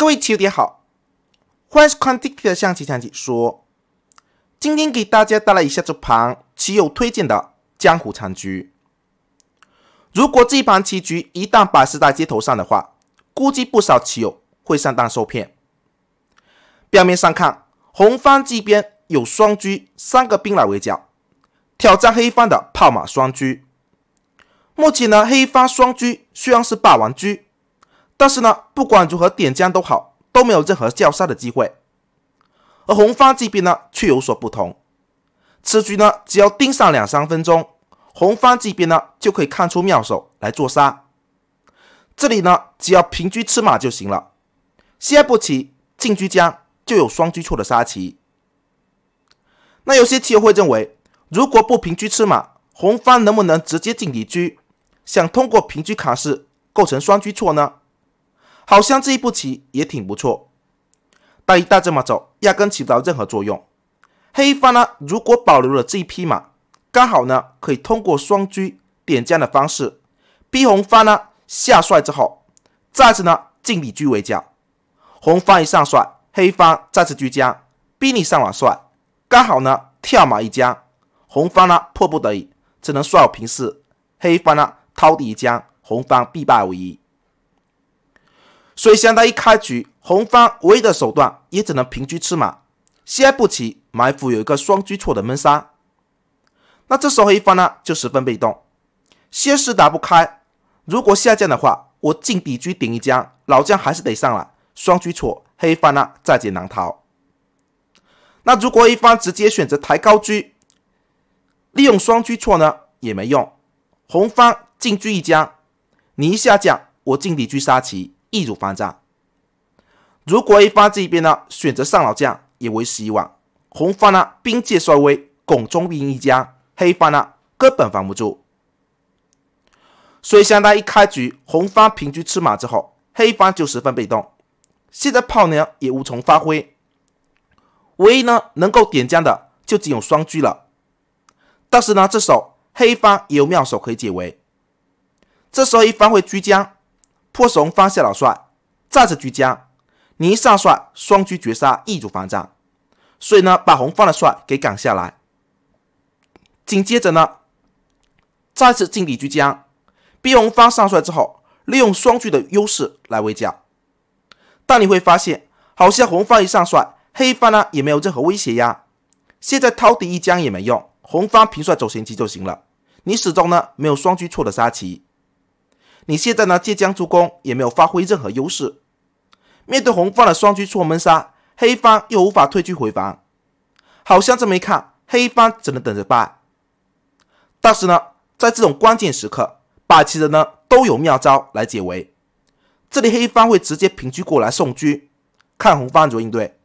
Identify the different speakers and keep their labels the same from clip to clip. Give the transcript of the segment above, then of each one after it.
Speaker 1: 各位棋友，你好，欢迎收看今天的象棋讲解。说，今天给大家带来一下这盘棋友推荐的江湖残局。如果这盘棋局一旦摆在街头上的话，估计不少棋友会上当受骗。表面上看，红方这边有双车、三个兵来围剿，挑战黑方的炮马双车。目前呢，黑方双车虽然是霸王车。但是呢，不管如何点将都好，都没有任何叫杀的机会。而红方这边呢，却有所不同。此局呢，只要盯上两三分钟，红方这边呢，就可以看出妙手来做杀。这里呢，只要平车吃马就行了。下一步棋进车将，就有双车错的杀棋。那有些棋友会认为，如果不平车吃马，红方能不能直接进底车，想通过平车卡士构成双车错呢？好像这一步棋也挺不错，但一旦这么走，压根起不到任何作用。黑方呢，如果保留了这一匹马，刚好呢可以通过双车点将的方式，逼红方呢下帅之后，再次呢进逼车为将。红方一上帅，黑方再次居将，逼你上马帅，刚好呢跳马一将，红方呢迫不得已只能帅平四，黑方呢掏底一将，红方必败无疑。所以，相当于开局，红方唯一的手段也只能平车吃马，下步棋埋伏有一个双车错的闷杀。那这时候黑方呢就十分被动，先是打不开，如果下降的话，我进底车顶一将，老将还是得上来，双车错，黑方呢在劫难逃。那如果一方直接选择抬高车，利用双车错呢也没用，红方进车一将，你一下将，我进底车杀棋。易如反掌。如果一方这一边呢，选择上老将，也为时已晚。红方呢，兵界衰微，拱中兵一将；黑方呢，根本防不住。所以，相当一开局，红方平车吃马之后，黑方就十分被动。现在炮呢，也无从发挥。唯一呢，能够点将的，就只有双车了。但是呢，这时候黑方也有妙手可以解围。这时候，一方会车将。破红方下老帅，再次居将，你上帅双狙绝杀易如反掌，所以呢把红方的帅给赶下来。紧接着呢，再次进底居江，逼红方上帅之后，利用双狙的优势来围剿。但你会发现，好像红方一上帅，黑方呢也没有任何威胁呀。现在掏底一将也没用，红方平帅走先棋就行了。你始终呢没有双狙错的杀棋。你现在呢，借将助攻，也没有发挥任何优势。面对红方的双车错门杀，黑方又无法退车回防，好像这么一看，黑方只能等着败。但是呢，在这种关键时刻，摆棋的呢都有妙招来解围。这里黑方会直接平车过来送车，看红方如何应对。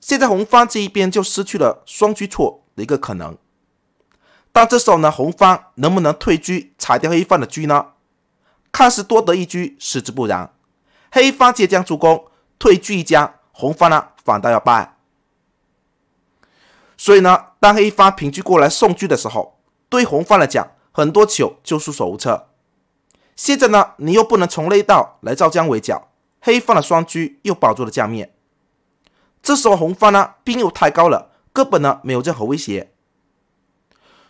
Speaker 1: 现在红方这一边就失去了双车错的一个可能。但这时候呢，红方能不能退车踩掉黑方的车呢？看似多得一车，实则不然。黑方借将助攻，退居一将，红方呢反倒要败。所以呢，当黑方平车过来送车的时候，对红方来讲，很多球就束手无策。现在呢，你又不能从内道来照将围剿，黑方的双车又保住了将面。这时候红方呢兵又太高了，根本呢没有任何威胁。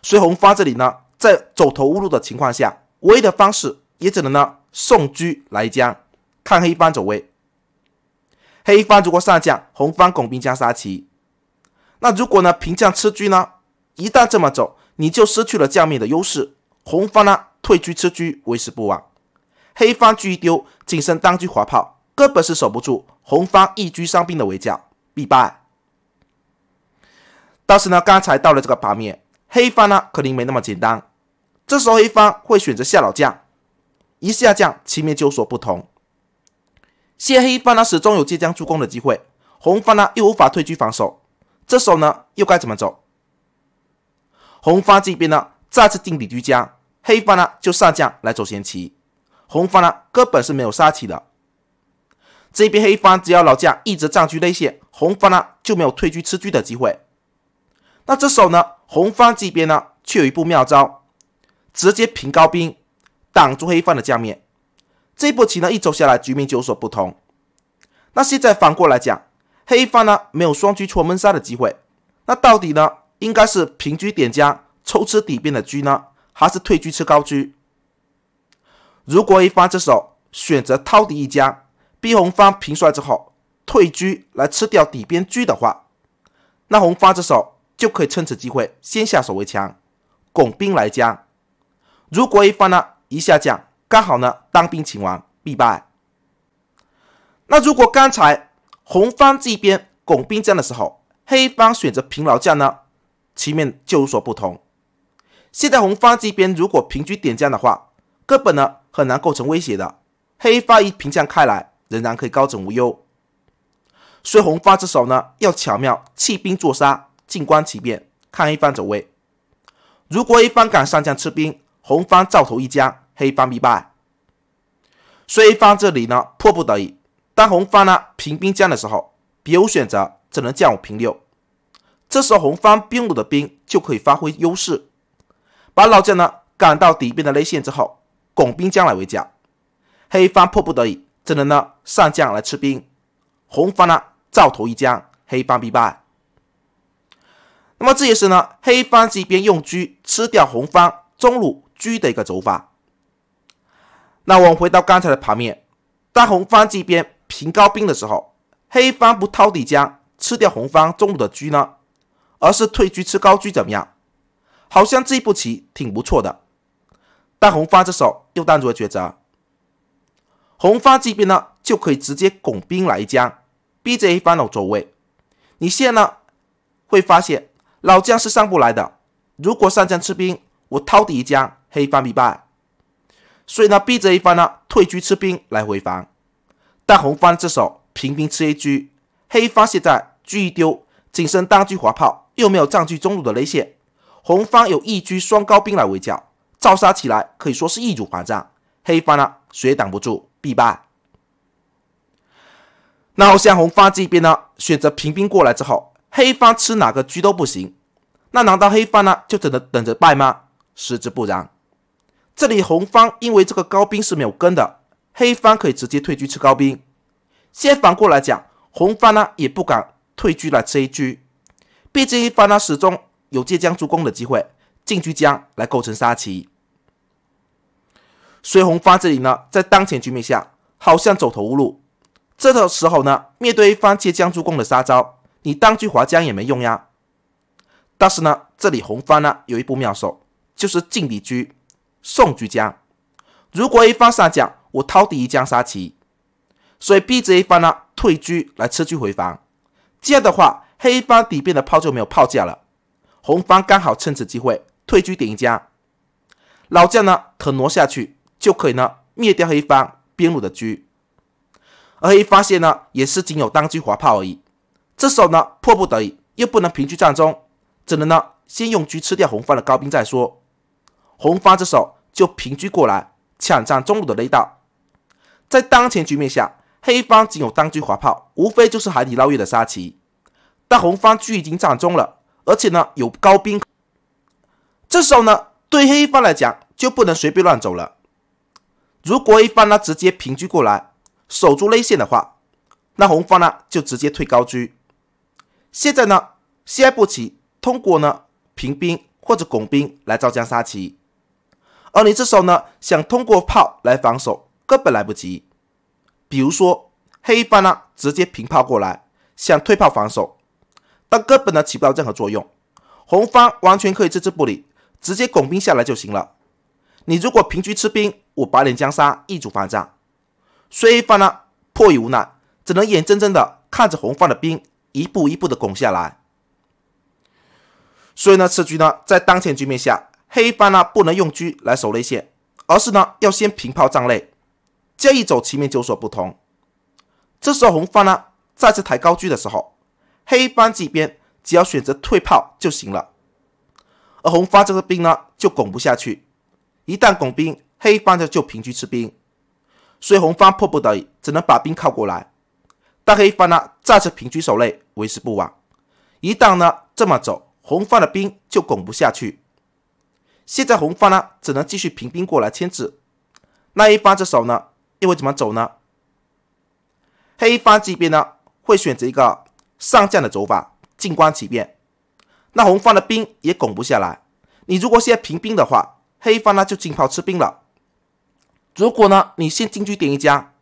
Speaker 1: 所以红方这里呢，在走投无路的情况下，唯一的方式。也只能呢送车来将，看黑方走位。黑方如果上将，红方拱兵将杀棋。那如果呢平将吃车呢？一旦这么走，你就失去了将面的优势。红方呢退车吃车为时不晚。黑方车一丢，仅剩单车滑炮，根本是守不住。红方一车伤兵的围剿必败。但是呢刚才到了这个盘面，黑方呢肯定没那么简单。这时候黑方会选择下老将。一下将棋面就有所不同。谢黑方呢始终有借将出宫的机会，红方呢又无法退居防守，这手呢又该怎么走？红方这边呢再次定底居将，黑方呢就上将来走先棋，红方呢根本是没有杀棋的。这边黑方只要老将一直占据内线，红方呢就没有退居吃车的机会。那这手呢，红方这边呢却有一步妙招，直接平高兵。挡住黑方的将面。这步波棋呢一走下来局面就有所不同。那现在反过来讲，黑方呢没有双车错闷杀的机会，那到底呢应该是平车点将抽吃底边的车呢，还是退车吃高车？如果黑方之手选择掏底一将，逼红方平帅之后退车来吃掉底边车的话，那红方之手就可以趁此机会先下手为强，拱兵来将。如果黑方呢？一下将，刚好呢，当兵擒王必败。那如果刚才红方这边拱兵将的时候，黑方选择平老将呢，其面就有所不同。现在红方这边如果平局点将的话，根本呢很难构成威胁的。黑方一平将开来，仍然可以高枕无忧。所以红方之手呢，要巧妙弃兵做杀，静观其变，看一方走位。如果一方敢上将吃兵，红方照头一将，黑方必败。黑方这里呢，迫不得已，当红方呢平兵将的时候，别无选择，只能将五平六。这时候红方兵五的兵就可以发挥优势，把老将呢赶到底边的内线之后，拱兵将来围剿。黑方迫不得已，只能呢上将来吃兵。红方呢照头一将，黑方必败。那么这也是呢，黑方这边用车吃掉红方中路。车的一个走法。那我们回到刚才的盘面，当红方这边平高兵的时候，黑方不掏底将吃掉红方中路的车呢，而是退车吃高车怎么样？好像这一步棋挺不错的。但红方这手又当做抉择？红方这边呢就可以直接拱兵来将，逼着黑方走位。你现在呢会发现老将是上不来的。如果上将吃兵，我掏底一将。黑方必败，所以呢，B 这一方呢退车吃兵来回防，但红方这手平兵吃 A 车，黑方现在车一丢，仅剩单车滑炮，又没有占据中路的内线，红方有一车双高兵来围剿，照杀起来可以说是一如反掌，黑方呢谁也挡不住，必败。那像红方这边呢，选择平兵过来之后，黑方吃哪个车都不行，那难道黑方呢就只能等着败吗？实则不然。这里红方因为这个高兵是没有根的，黑方可以直接退居吃高兵。先反过来讲，红方呢也不敢退居来吃一居，毕竟一方呢始终有借将助攻的机会进居将来构成杀棋。所以红方这里呢，在当前局面下好像走投无路。这个时候呢，面对一方借将助攻的杀招，你当居华将也没用呀。但是呢，这里红方呢有一部妙手，就是进底车。送居将，如果 A 方上将，我掏底一将杀棋，所以 B 方呢退车来吃车回防，这样的话，黑方底边的炮就没有炮架了。红方刚好趁此机会退车点一将，老将呢可挪下去就可以呢灭掉黑方边路的车，而黑方现呢也是仅有当车滑炮而已。这手呢迫不得已又不能平车战中，只能呢先用车吃掉红方的高兵再说。红方这手。就平车过来抢占中路的雷道，在当前局面下，黑方仅有当车滑炮，无非就是海底捞月的杀棋。但红方车已经占中了，而且呢有高兵。这时候呢，对黑方来讲就不能随便乱走了。如果黑方呢直接平车过来守住内线的话，那红方呢就直接退高车。现在呢，下一步棋通过呢平兵或者拱兵来招将杀棋。而你这时候呢，想通过炮来防守，根本来不及。比如说黑方呢，直接平炮过来，想退炮防守，但根本呢起不到任何作用。红方完全可以置之不理，直接拱兵下来就行了。你如果平车吃兵，我白脸将杀，一卒所以黑方呢，迫于无奈，只能眼睁睁的看着红方的兵一步一步的拱下来。所以呢，此局呢，在当前局面下。黑方呢不能用车来守内线，而是呢要先平炮占内。这一走棋面有所不同。这时候红方呢再次抬高车的时候，黑方这边只要选择退炮就行了。而红方这个兵呢就拱不下去，一旦拱兵，黑方的就平车吃兵，所以红方迫不得已只能把兵靠过来。但黑方呢再次平车守擂，为时不晚，一旦呢这么走，红方的兵就拱不下去。现在红方呢，只能继续平兵过来牵制。那一方这手呢，又会怎么走呢？黑方这边呢，会选择一个上将的走法，静观其变。那红方的兵也拱不下来。你如果现在平兵的话，黑方呢就进炮吃兵了。如果呢，你先进去点一将，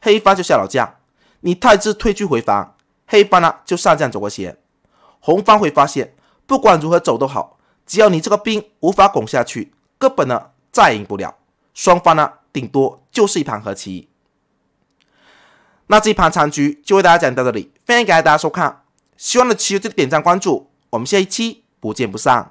Speaker 1: 黑方就下老将，你太子退居回防，黑方呢就上将走个斜。红方会发现，不管如何走都好。只要你这个兵无法拱下去，根本呢再赢不了，双方呢顶多就是一盘和棋。那这一盘残局就为大家讲到这里，非常感谢大家收看，喜欢的棋友记得点赞关注，我们下一期不见不散。